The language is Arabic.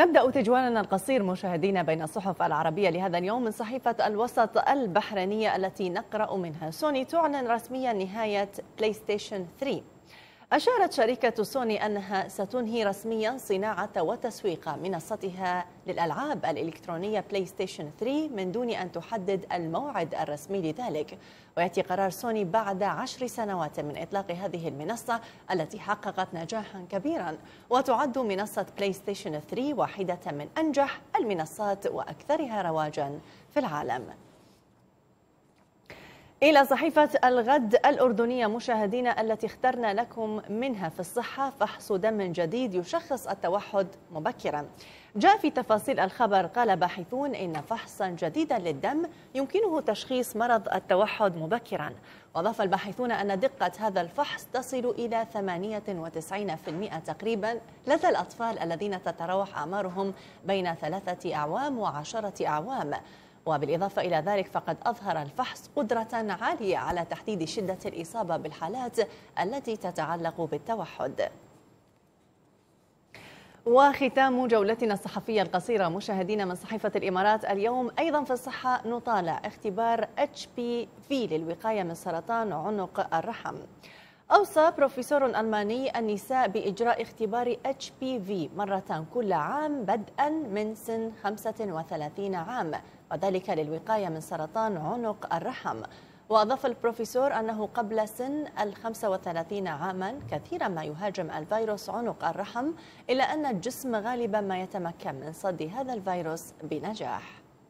نبدأ تجوالنا القصير مشاهدينا بين الصحف العربية لهذا اليوم من صحيفة الوسط البحرينية التي نقرأ منها سوني تعلن رسميا نهاية بلاي ستيشن 3 أشارت شركة سوني أنها ستنهي رسميا صناعة وتسويق منصتها للألعاب الإلكترونية بلاي ستيشن 3 من دون أن تحدد الموعد الرسمي لذلك ويأتي قرار سوني بعد عشر سنوات من إطلاق هذه المنصة التي حققت نجاحا كبيرا وتعد منصة بلاي ستيشن 3 واحدة من أنجح المنصات وأكثرها رواجا في العالم إلى صحيفة الغد الأردنية مشاهدينا التي اخترنا لكم منها في الصحة فحص دم جديد يشخص التوحد مبكرا جاء في تفاصيل الخبر قال باحثون إن فحصا جديدا للدم يمكنه تشخيص مرض التوحد مبكرا وأضاف الباحثون أن دقة هذا الفحص تصل إلى 98% تقريبا لدى الأطفال الذين تتراوح أعمارهم بين ثلاثة أعوام وعشرة أعوام وبالإضافة إلى ذلك فقد أظهر الفحص قدرة عالية على تحديد شدة الإصابة بالحالات التي تتعلق بالتوحد وختام جولتنا الصحفية القصيرة مشاهدينا من صحيفة الإمارات اليوم أيضا في الصحة نطالع اختبار HPV للوقاية من سرطان عنق الرحم أوصى بروفيسور ألماني النساء بإجراء اختبار HPV مرة كل عام بدءا من سن 35 عام وذلك للوقاية من سرطان عنق الرحم وأضاف البروفيسور أنه قبل سن ال 35 عاما كثيرا ما يهاجم الفيروس عنق الرحم إلا أن الجسم غالبا ما يتمكن من صد هذا الفيروس بنجاح